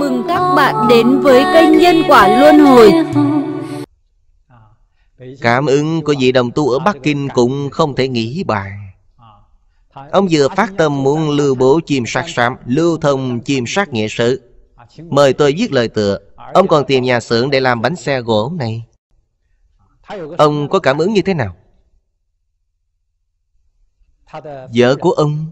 mừng các bạn đến với kênh Nhân Quả Luân Hồi Cảm ứng của vị đồng tu ở Bắc Kinh cũng không thể nghĩ bàn Ông vừa phát tâm muốn lưu bố chim sát sám Lưu thông chim sát nghệ sự Mời tôi viết lời tựa Ông còn tìm nhà xưởng để làm bánh xe gỗ này Ông có cảm ứng như thế nào? Vợ của ông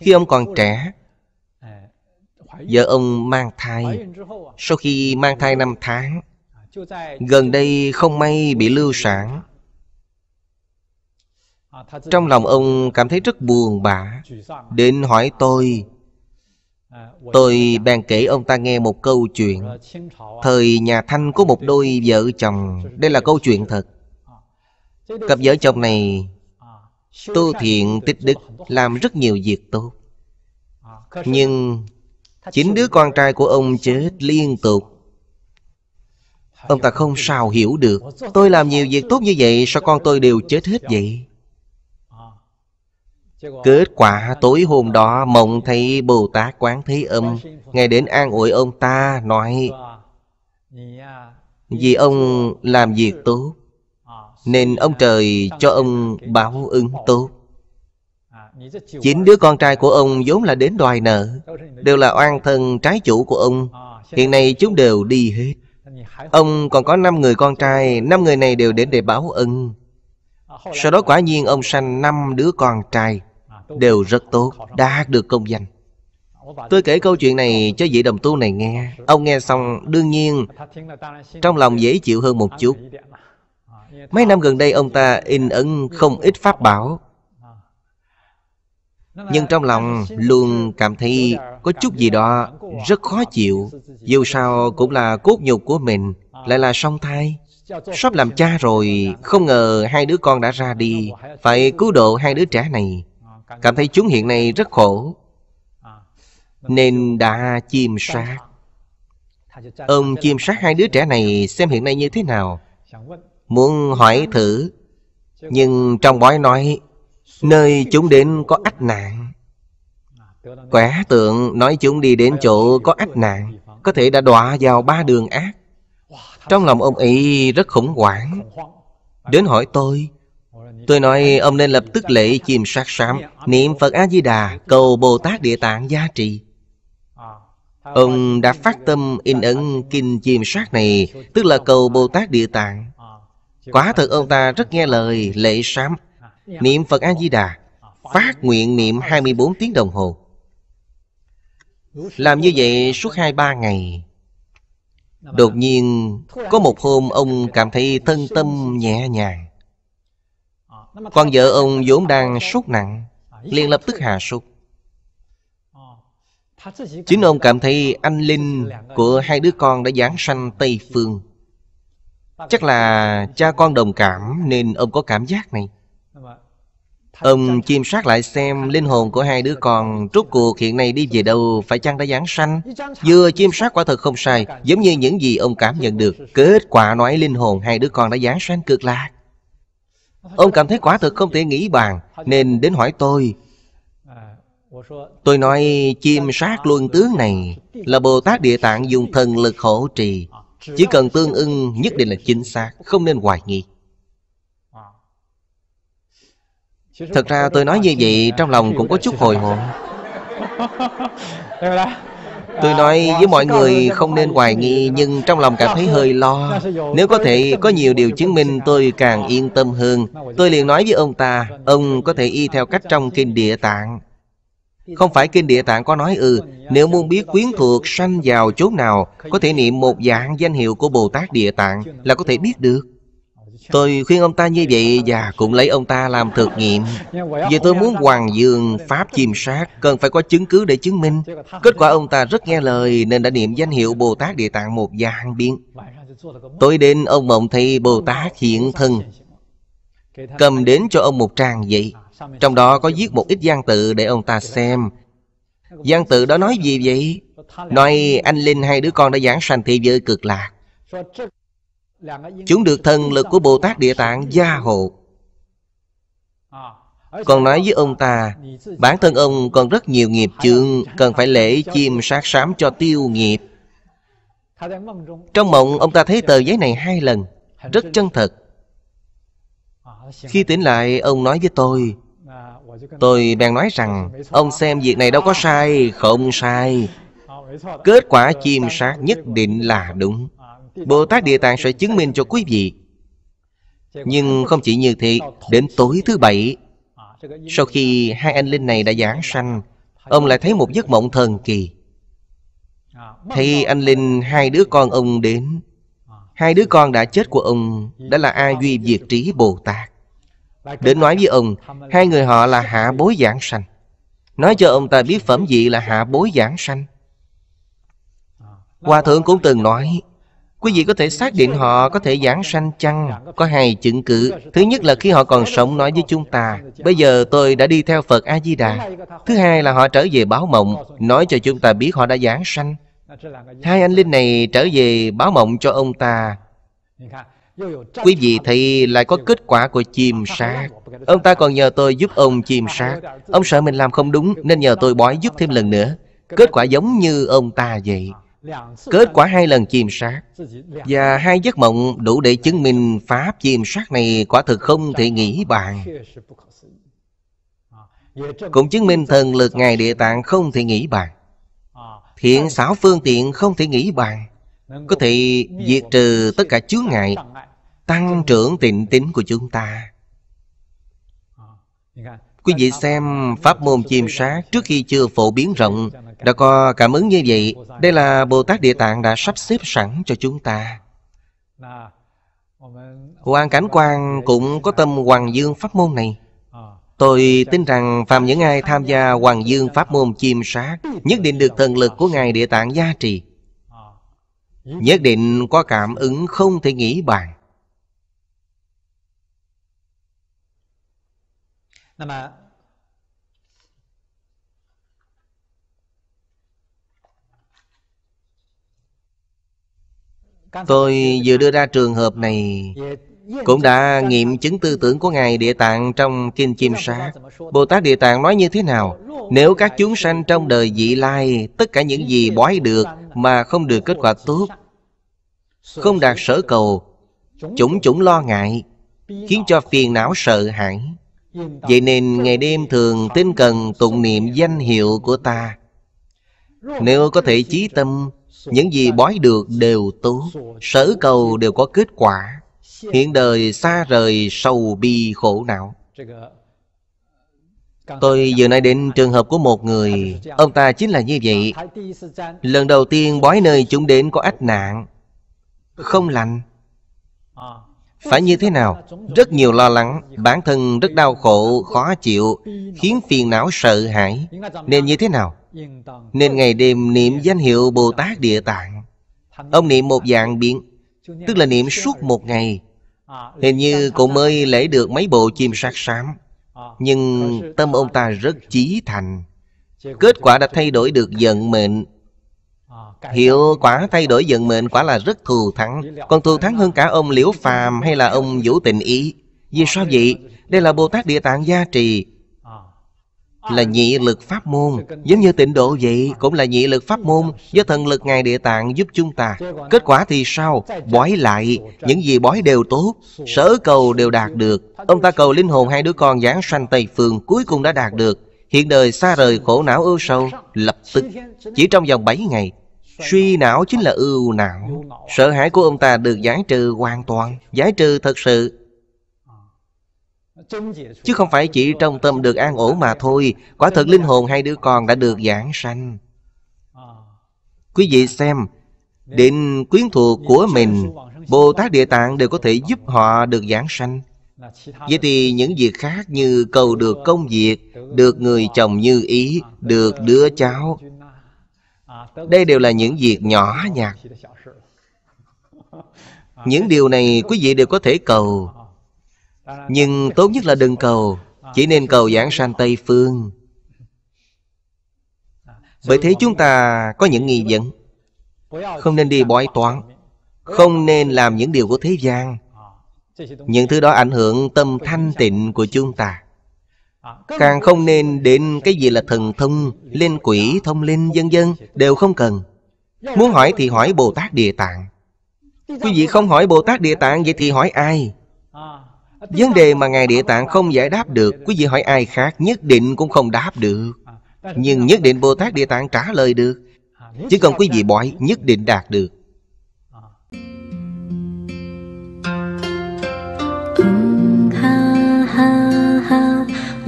Khi ông còn trẻ Vợ ông mang thai Sau khi mang thai năm tháng Gần đây không may bị lưu sản Trong lòng ông cảm thấy rất buồn bã Đến hỏi tôi Tôi bèn kể ông ta nghe một câu chuyện Thời nhà Thanh có một đôi vợ chồng Đây là câu chuyện thật Cặp vợ chồng này Tu thiện tích đức Làm rất nhiều việc tốt Nhưng Chính đứa con trai của ông chết liên tục Ông ta không sao hiểu được Tôi làm nhiều việc tốt như vậy Sao con tôi đều chết hết vậy Kết quả tối hôm đó Mộng thấy Bồ Tát Quán Thế Âm Ngài đến an ủi ông ta Nói Vì ông làm việc tốt Nên ông trời cho ông báo ứng tốt Chính đứa con trai của ông vốn là đến đòi nợ Đều là oan thân trái chủ của ông Hiện nay chúng đều đi hết Ông còn có năm người con trai năm người này đều đến để báo ân Sau đó quả nhiên ông sanh năm đứa con trai Đều rất tốt Đạt được công danh Tôi kể câu chuyện này cho vị đồng tu này nghe Ông nghe xong đương nhiên Trong lòng dễ chịu hơn một chút Mấy năm gần đây ông ta in ấn không ít pháp bảo nhưng trong lòng luôn cảm thấy có chút gì đó rất khó chịu dù sao cũng là cốt nhục của mình lại là song thai sắp làm cha rồi không ngờ hai đứa con đã ra đi phải cứu độ hai đứa trẻ này cảm thấy chúng hiện nay rất khổ nên đã chiêm sát ông chiêm sát hai đứa trẻ này xem hiện nay như thế nào muốn hỏi thử nhưng trong bói nói Nơi chúng đến có ách nạn Quẻ tượng nói chúng đi đến chỗ có ách nạn Có thể đã đọa vào ba đường ác Trong lòng ông ấy rất khủng hoảng Đến hỏi tôi Tôi nói ông nên lập tức lễ chìm sát sám Niệm Phật A-di-đà Cầu Bồ Tát Địa Tạng gia trì Ông đã phát tâm in ấn kinh chìm sát này Tức là cầu Bồ Tát Địa Tạng Quả thật ông ta rất nghe lời lệ sám Dạ. Niệm Phật A-di-đà Phát nguyện niệm 24 tiếng đồng hồ Làm như vậy suốt 2-3 ngày Đột nhiên Có một hôm ông cảm thấy thân tâm nhẹ nhàng Con vợ ông vốn đang sốt nặng liền lập tức hạ sốt Chính ông cảm thấy anh linh của hai đứa con đã giáng sanh Tây Phương Chắc là cha con đồng cảm nên ông có cảm giác này Ông chiêm sát lại xem linh hồn của hai đứa con Rốt cuộc hiện nay đi về đâu Phải chăng đã giáng sanh Vừa chiêm sát quả thật không sai Giống như những gì ông cảm nhận được Kết quả nói linh hồn hai đứa con đã giáng sanh cực lạc Ông cảm thấy quả thật không thể nghĩ bàn Nên đến hỏi tôi Tôi nói chiêm sát luân tướng này Là Bồ Tát Địa Tạng dùng thần lực hộ trì Chỉ cần tương ưng nhất định là chính xác Không nên hoài nghi Thật ra tôi nói như vậy Trong lòng cũng có chút hồi hộp Tôi nói với mọi người không nên hoài nghi Nhưng trong lòng cảm thấy hơi lo Nếu có thể có nhiều điều chứng minh tôi càng yên tâm hơn Tôi liền nói với ông ta Ông có thể y theo cách trong kinh địa tạng Không phải kinh địa tạng có nói ừ Nếu muốn biết quyến thuộc sanh vào chốn nào Có thể niệm một dạng danh hiệu của Bồ Tát địa tạng Là có thể biết được Tôi khuyên ông ta như vậy và cũng lấy ông ta làm thực nghiệm Vì tôi muốn Hoàng Dương Pháp chiêm sát Cần phải có chứng cứ để chứng minh Kết quả ông ta rất nghe lời Nên đã niệm danh hiệu Bồ Tát Địa Tạng một và biên tôi đến ông mộng thấy Bồ Tát hiện thân Cầm đến cho ông một trang vậy Trong đó có viết một ít gian tự để ông ta xem Gian tự đó nói gì vậy? Nói anh Linh hai đứa con đã giảng sanh thế giới cực lạc Chúng được thần lực của Bồ Tát Địa Tạng gia hộ Còn nói với ông ta Bản thân ông còn rất nhiều nghiệp chướng Cần phải lễ chim sát sám cho tiêu nghiệp Trong mộng ông ta thấy tờ giấy này hai lần Rất chân thật Khi tỉnh lại ông nói với tôi Tôi bèn nói rằng Ông xem việc này đâu có sai Không sai Kết quả chim sát nhất định là đúng Bồ Tát Địa Tạng sẽ chứng minh cho quý vị Nhưng không chỉ như thế Đến tối thứ bảy Sau khi hai anh linh này đã giảng sanh Ông lại thấy một giấc mộng thần kỳ Thấy anh Linh hai đứa con ông đến Hai đứa con đã chết của ông Đã là A Duy Việt Trí Bồ Tát Đến nói với ông Hai người họ là hạ bối giảng sanh Nói cho ông ta biết phẩm gì là hạ bối giảng sanh Hòa thượng cũng từng nói Quý vị có thể xác định họ có thể giảng sanh chăng? Có hai chứng cứ. Thứ nhất là khi họ còn sống nói với chúng ta, bây giờ tôi đã đi theo Phật A-di-đà. Thứ hai là họ trở về báo mộng, nói cho chúng ta biết họ đã giảng sanh. Hai anh linh này trở về báo mộng cho ông ta. Quý vị thì lại có kết quả của chìm sát. Ông ta còn nhờ tôi giúp ông chìm sát. Ông sợ mình làm không đúng nên nhờ tôi bói giúp thêm lần nữa. Kết quả giống như ông ta vậy. Kết quả hai lần chìm sát Và hai giấc mộng đủ để chứng minh Pháp chìm sát này quả thực không thể nghĩ bàn à, Cũng chứng minh thần lực Ngài Địa Tạng không thể nghĩ bàn à, Thiện xảo phương tiện không thể nghĩ bàn Có thể diệt trừ tất cả chướng ngại Tăng trưởng tịnh tính của chúng ta à, Quý vị xem pháp môn chiêm sát trước khi chưa phổ biến rộng đã có cảm ứng như vậy. Đây là Bồ Tát Địa Tạng đã sắp xếp sẵn cho chúng ta. Hoàng Cảnh Quang cũng có tâm Hoàng Dương pháp môn này. Tôi tin rằng phàm những ai tham gia Hoàng Dương pháp môn chiêm sát nhất định được thần lực của Ngài Địa Tạng gia trì. Nhất định có cảm ứng không thể nghĩ bàn 那么 Tôi vừa đưa ra trường hợp này Cũng đã nghiệm chứng tư tưởng của Ngài Địa Tạng trong Kinh Chim Sát Bồ Tát Địa Tạng nói như thế nào? Nếu các chúng sanh trong đời vị lai Tất cả những gì bói được mà không được kết quả tốt Không đạt sở cầu Chủng chủng lo ngại Khiến cho phiền não sợ hãi Vậy nên ngày đêm thường tinh cần tụng niệm danh hiệu của ta Nếu có thể chí tâm Những gì bói được đều tốt Sở cầu đều có kết quả Hiện đời xa rời sầu bi khổ não Tôi vừa nay đến trường hợp của một người Ông ta chính là như vậy Lần đầu tiên bói nơi chúng đến có ách nạn Không lành phải như thế nào? Rất nhiều lo lắng, bản thân rất đau khổ, khó chịu, khiến phiền não sợ hãi. Nên như thế nào? Nên ngày đêm niệm danh hiệu Bồ Tát Địa Tạng. Ông niệm một dạng biện, tức là niệm suốt một ngày. Hình như cũng mới lễ được mấy bộ chim sát sám. Nhưng tâm ông ta rất chí thành. Kết quả đã thay đổi được giận mệnh Hiệu quả thay đổi vận mệnh quả là rất thù thắng Còn thù thắng hơn cả ông Liễu Phàm hay là ông Vũ Tình Ý Vì sao vậy? Đây là Bồ Tát Địa Tạng Gia Trì Là nhị lực pháp môn Giống như tịnh độ vậy Cũng là nhị lực pháp môn Do thần lực Ngài Địa Tạng giúp chúng ta Kết quả thì sao? Bói lại Những gì bói đều tốt Sở cầu đều đạt được Ông ta cầu linh hồn hai đứa con giảng sanh Tây Phương Cuối cùng đã đạt được Hiện đời xa rời khổ não ưu sâu Lập tức Chỉ trong vòng 7 ngày Suy não chính là ưu não Sợ hãi của ông ta được giải trừ hoàn toàn Giải trừ thật sự Chứ không phải chỉ trong tâm được an ổn mà thôi Quả thật linh hồn hai đứa con đã được giảng sanh Quý vị xem Định quyến thuộc của mình Bồ Tát Địa Tạng đều có thể giúp họ được giảng sanh Vậy thì những việc khác như cầu được công việc Được người chồng như ý Được đứa cháu đây đều là những việc nhỏ nhặt những điều này quý vị đều có thể cầu nhưng tốt nhất là đừng cầu chỉ nên cầu giảng sanh tây phương bởi thế chúng ta có những nghi vấn không nên đi bói toán không nên làm những điều của thế gian những thứ đó ảnh hưởng tâm thanh tịnh của chúng ta Càng không nên đến cái gì là thần thông lên quỷ, thông linh, dân dân Đều không cần Muốn hỏi thì hỏi Bồ Tát Địa Tạng Quý vị không hỏi Bồ Tát Địa Tạng Vậy thì hỏi ai Vấn đề mà Ngài Địa Tạng không giải đáp được Quý vị hỏi ai khác nhất định cũng không đáp được Nhưng nhất định Bồ Tát Địa Tạng trả lời được Chỉ cần quý vị bỏi nhất định đạt được ha ha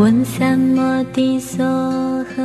摩三摩地诃。